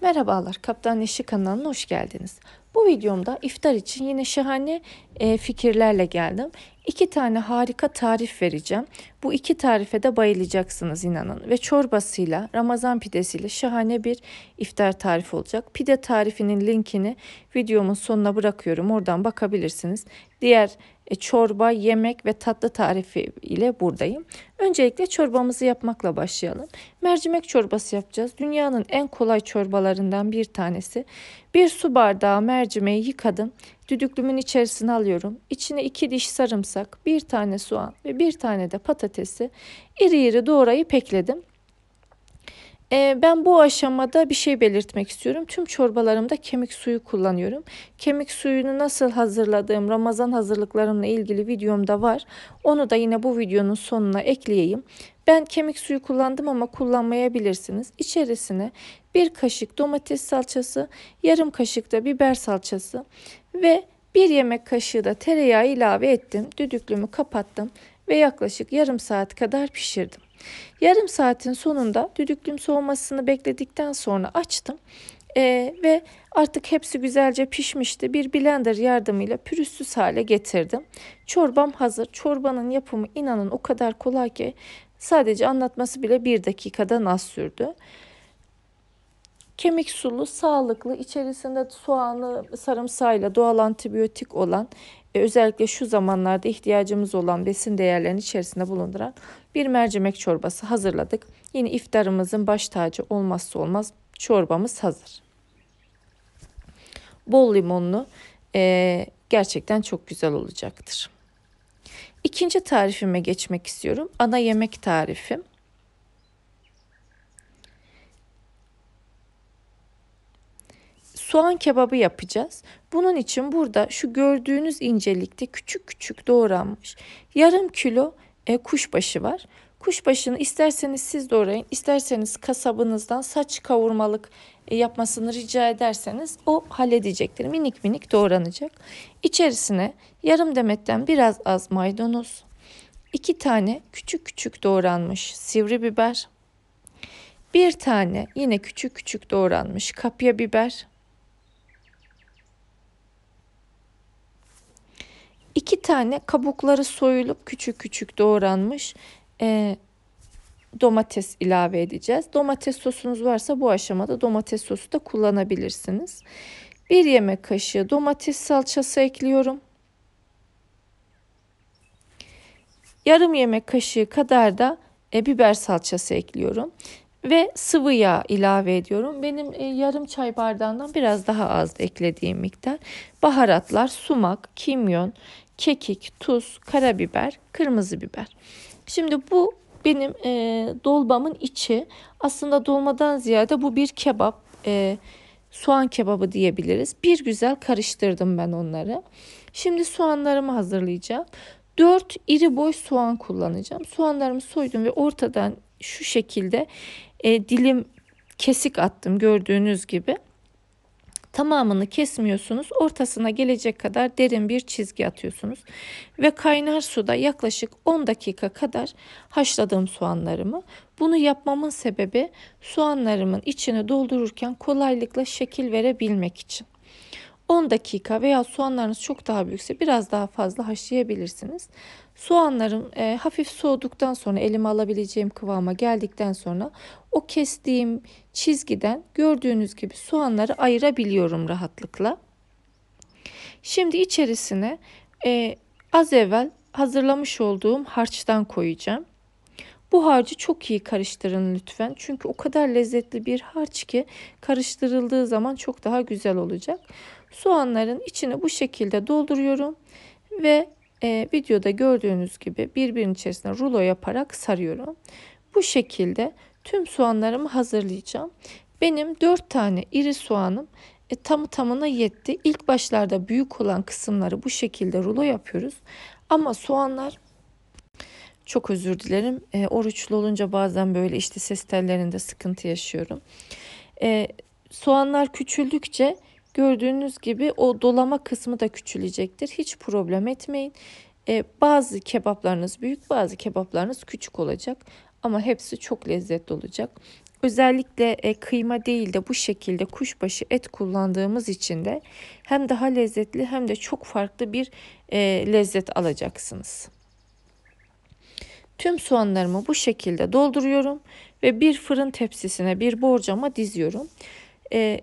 Merhabalar, Kaptan Yeşil kanalına hoş geldiniz. Bu videomda iftar için yine şahane e, fikirlerle geldim. İki tane harika tarif vereceğim. Bu iki tarife de bayılacaksınız inanın. Ve çorbasıyla, Ramazan pidesiyle şahane bir iftar tarifi olacak. Pide tarifinin linkini videomun sonuna bırakıyorum. Oradan bakabilirsiniz. Diğer e, çorba, yemek ve tatlı tarifi ile buradayım. Öncelikle çorbamızı yapmakla başlayalım. Mercimek çorbası yapacağız. Dünyanın en kolay çorbalarından bir tanesi. Bir su bardağı mercimeği yıkadım. Düdüklümün içerisine alıyorum. İçine iki diş sarımsak, bir tane soğan ve bir tane de patatesi iri iri doğrayıp ekledim. Ee, ben bu aşamada bir şey belirtmek istiyorum. Tüm çorbalarımda kemik suyu kullanıyorum. Kemik suyunu nasıl hazırladığım Ramazan hazırlıklarımla ilgili videomda var. Onu da yine bu videonun sonuna ekleyeyim. Ben kemik suyu kullandım ama kullanmayabilirsiniz. İçerisine bir kaşık domates salçası, yarım kaşık da biber salçası ve bir yemek kaşığı da tereyağı ilave ettim. Düdüklümü kapattım ve yaklaşık yarım saat kadar pişirdim. Yarım saatin sonunda düdüklüm soğumasını bekledikten sonra açtım. Ee, ve artık hepsi güzelce pişmişti. Bir blender yardımıyla pürüzsüz hale getirdim. Çorbam hazır. Çorbanın yapımı inanın o kadar kolay ki sadece anlatması bile bir dakikadan az sürdü. Kemik sulu, sağlıklı, içerisinde soğanlı sarımsağıyla doğal antibiyotik olan e, özellikle şu zamanlarda ihtiyacımız olan besin değerlerinin içerisinde bulunduran bir mercimek çorbası hazırladık. Yine iftarımızın baş tacı olmazsa olmaz çorbamız hazır. Bol limonlu e, gerçekten çok güzel olacaktır. İkinci tarifime geçmek istiyorum. Ana yemek tarifim. soğan kebabı yapacağız. Bunun için burada şu gördüğünüz incelikte küçük küçük doğranmış yarım kilo e, kuşbaşı var. Kuşbaşını isterseniz siz doğrayın, isterseniz kasabınızdan saç kavurmalık e, yapmasını rica ederseniz o halledecektir. Minik minik doğranacak. İçerisine yarım demetten biraz az maydanoz, iki tane küçük küçük doğranmış sivri biber, bir tane yine küçük küçük doğranmış kapya biber, iki tane kabukları soyulup küçük küçük doğranmış e, domates ilave edeceğiz. Domates sosunuz varsa bu aşamada domates sosu da kullanabilirsiniz. Bir yemek kaşığı domates salçası ekliyorum. Yarım yemek kaşığı kadar da e, biber salçası ekliyorum ve sıvı yağ ilave ediyorum. Benim e, yarım çay bardağından biraz daha az eklediğim miktar. Baharatlar sumak, kimyon, kekik, tuz, karabiber, kırmızı biber. Şimdi bu benim e, dolmamın içi. Aslında dolmadan ziyade bu bir kebap, e, soğan kebabı diyebiliriz. Bir güzel karıştırdım ben onları. Şimdi soğanlarımı hazırlayacağım. 4 iri boy soğan kullanacağım. Soğanlarımı soydum ve ortadan şu şekilde e, dilim kesik attım gördüğünüz gibi. Tamamını kesmiyorsunuz. Ortasına gelecek kadar derin bir çizgi atıyorsunuz. Ve kaynar suda yaklaşık 10 dakika kadar haşladığım soğanlarımı. Bunu yapmamın sebebi soğanlarımın içini doldururken kolaylıkla şekil verebilmek için. 10 dakika veya soğanlarınız çok daha büyükse biraz daha fazla haşlayabilirsiniz. Soğanlarım e, hafif soğuduktan sonra elime alabileceğim kıvama geldikten sonra o kestiğim çizgiden gördüğünüz gibi soğanları ayırabiliyorum rahatlıkla. Şimdi içerisine e, az evvel hazırlamış olduğum harçtan koyacağım. Bu harcı çok iyi karıştırın lütfen. Çünkü o kadar lezzetli bir harç ki karıştırıldığı zaman çok daha güzel olacak. Soğanların içini bu şekilde dolduruyorum ve e, videoda gördüğünüz gibi birbirinin içerisine rulo yaparak sarıyorum. Bu şekilde tüm soğanlarımı hazırlayacağım. Benim 4 tane iri soğanım e, tamı tamına yetti. İlk başlarda büyük olan kısımları bu şekilde rulo yapıyoruz. Ama soğanlar çok özür dilerim. E, oruçlu olunca bazen böyle işte ses tellerinde sıkıntı yaşıyorum. E, soğanlar küçüldükçe Gördüğünüz gibi o dolama kısmı da küçülecektir. Hiç problem etmeyin. Ee, bazı kebaplarınız büyük, bazı kebaplarınız küçük olacak. Ama hepsi çok lezzetli olacak. Özellikle e, kıyma değil de bu şekilde kuşbaşı et kullandığımız için de hem daha lezzetli hem de çok farklı bir e, lezzet alacaksınız. Tüm soğanlarımı bu şekilde dolduruyorum ve bir fırın tepsisine bir borcama diziyorum. E,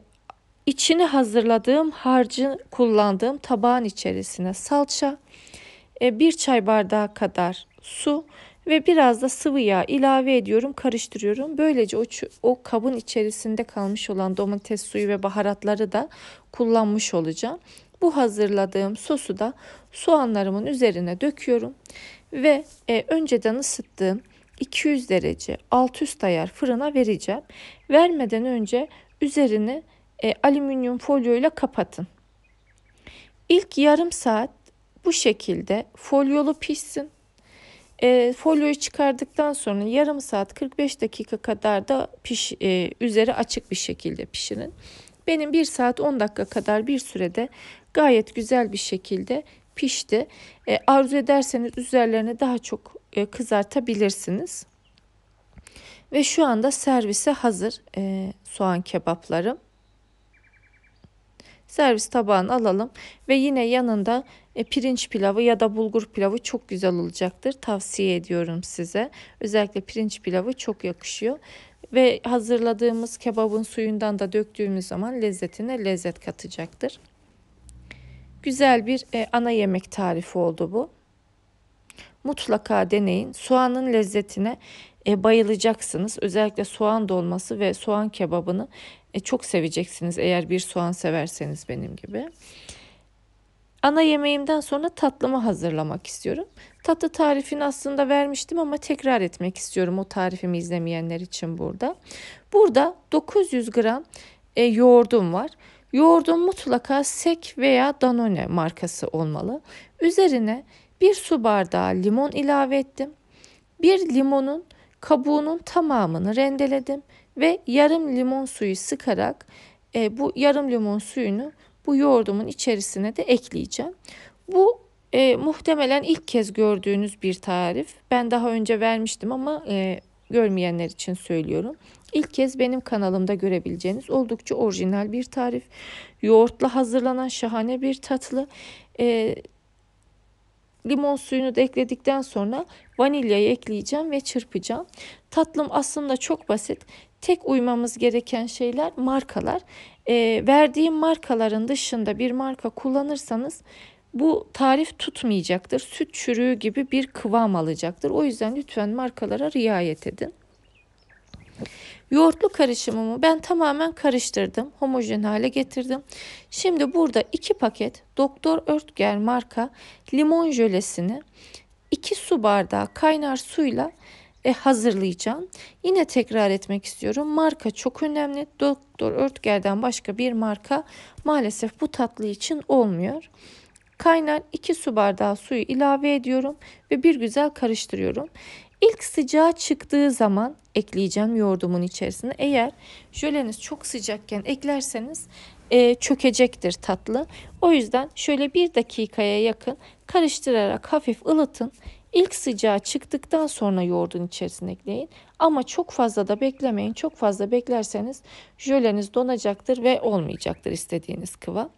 İçini hazırladığım harcı kullandığım tabağın içerisine salça, e, bir çay bardağı kadar su ve biraz da sıvı yağ ilave ediyorum, karıştırıyorum. Böylece o, o kabın içerisinde kalmış olan domates suyu ve baharatları da kullanmış olacağım. Bu hazırladığım sosu da soğanlarımın üzerine döküyorum ve e, önceden ısıttığım 200 derece alt üst ayar fırına vereceğim. Vermeden önce üzerini e, alüminyum ile kapatın. İlk yarım saat bu şekilde folyolu pişsin. E, folyoyu çıkardıktan sonra yarım saat 45 dakika kadar da piş, e, üzeri açık bir şekilde pişirin. Benim 1 saat 10 dakika kadar bir sürede gayet güzel bir şekilde pişti. E, arzu ederseniz üzerlerine daha çok e, kızartabilirsiniz. Ve şu anda servise hazır e, soğan kebaplarım servis tabağını alalım ve yine yanında e, pirinç pilavı ya da bulgur pilavı çok güzel olacaktır. Tavsiye ediyorum size. Özellikle pirinç pilavı çok yakışıyor ve hazırladığımız kebabın suyundan da döktüğümüz zaman lezzetine lezzet katacaktır. Güzel bir e, ana yemek tarifi oldu bu. Mutlaka deneyin. Soğanın lezzetine e, bayılacaksınız. Özellikle soğan dolması ve soğan kebabını e, çok seveceksiniz eğer bir soğan severseniz benim gibi. Ana yemeğimden sonra tatlımı hazırlamak istiyorum. Tatlı tarifini aslında vermiştim ama tekrar etmek istiyorum o tarifimi izlemeyenler için burada. Burada 900 gram e, yoğurdum var. yoğurdum mutlaka sek veya Danone markası olmalı. Üzerine bir su bardağı limon ilave ettim. Bir limonun kabuğunun tamamını rendeledim ve yarım limon suyu sıkarak e, bu yarım limon suyunu bu yoğurdumun içerisine de ekleyeceğim. Bu e, muhtemelen ilk kez gördüğünüz bir tarif. Ben daha önce vermiştim ama e, görmeyenler için söylüyorum. İlk kez benim kanalımda görebileceğiniz oldukça orijinal bir tarif. Yoğurtla hazırlanan şahane bir tatlı. E, Limon suyunu da ekledikten sonra vanilyayı ekleyeceğim ve çırpacağım. Tatlım aslında çok basit. Tek uymamız gereken şeyler markalar. E, verdiğim markaların dışında bir marka kullanırsanız bu tarif tutmayacaktır. Süt çürüğü gibi bir kıvam alacaktır. O yüzden lütfen markalara riayet edin. Yoğurtlu karışımımı ben tamamen karıştırdım. Homojen hale getirdim. Şimdi burada 2 paket Doktor Örtger marka limon jölesini 2 su bardağı kaynar suyla e, hazırlayacağım. Yine tekrar etmek istiyorum. Marka çok önemli. Doktor Örtger'den başka bir marka maalesef bu tatlı için olmuyor. Kaynar 2 su bardağı suyu ilave ediyorum ve bir güzel karıştırıyorum. İlk sıcağı çıktığı zaman ekleyeceğim yoğurdumun içerisine. Eğer jöleniz çok sıcakken eklerseniz e, çökecektir tatlı. O yüzden şöyle bir dakikaya yakın karıştırarak hafif ılıtın. İlk sıcağı çıktıktan sonra yoğurdun içerisine ekleyin. Ama çok fazla da beklemeyin. Çok fazla beklerseniz jöleniz donacaktır ve olmayacaktır istediğiniz kıvam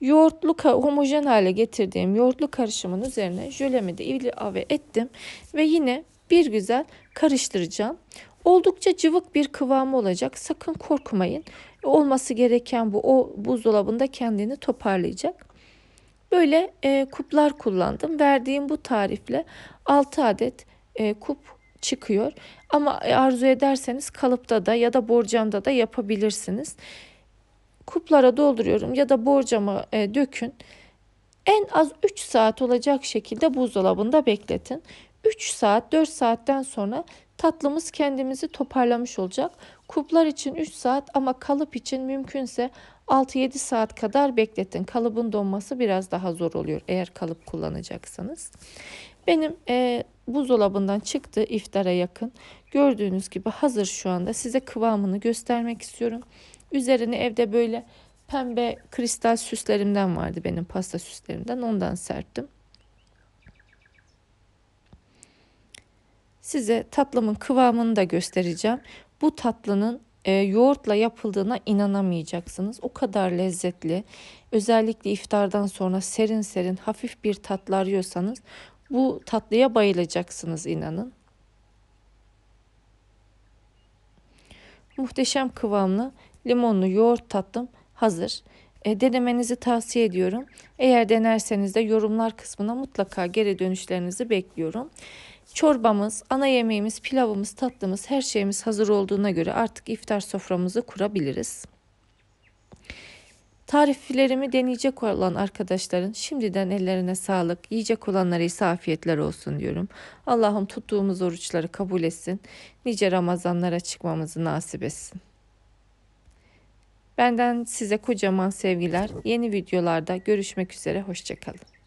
yoğurtlu homojen hale getirdiğim yoğurtlu karışımın üzerine jölemi de ilave ettim ve yine bir güzel karıştıracağım. Oldukça cıvık bir kıvamı olacak. Sakın korkmayın. Olması gereken bu. O buzdolabında kendini toparlayacak. Böyle e, kuplar kullandım. Verdiğim bu tarifle 6 adet e, kup çıkıyor. Ama e, arzu ederseniz kalıpta da ya da borcamda da yapabilirsiniz kuplara dolduruyorum ya da borcama e, dökün. En az 3 saat olacak şekilde buzdolabında bekletin. 3 saat 4 saatten sonra tatlımız kendimizi toparlamış olacak. Kuplar için 3 saat ama kalıp için mümkünse 6-7 saat kadar bekletin. Kalıbın donması biraz daha zor oluyor eğer kalıp kullanacaksanız. Benim e, buzdolabından çıktı iftara yakın. Gördüğünüz gibi hazır şu anda. Size kıvamını göstermek istiyorum. Üzerini evde böyle pembe kristal süslerimden vardı benim pasta süslerimden. Ondan serptim. Size tatlımın kıvamını da göstereceğim. Bu tatlının e, yoğurtla yapıldığına inanamayacaksınız. O kadar lezzetli. Özellikle iftardan sonra serin serin hafif bir tatlar yiyorsanız bu tatlıya bayılacaksınız inanın. Muhteşem kıvamlı limonlu yoğurt tatlım hazır. E, denemenizi tavsiye ediyorum. Eğer denerseniz de yorumlar kısmına mutlaka geri dönüşlerinizi bekliyorum. Çorbamız, ana yemeğimiz, pilavımız, tatlımız, her şeyimiz hazır olduğuna göre artık iftar soframızı kurabiliriz. Tariflerimi deneyecek olan arkadaşların şimdiden ellerine sağlık, yiyecek olanlara ise afiyetler olsun diyorum. Allah'ım tuttuğumuz oruçları kabul etsin, nice Ramazanlara çıkmamızı nasip etsin. Benden size kocaman sevgiler. Yeni videolarda görüşmek üzere. Hoşçakalın.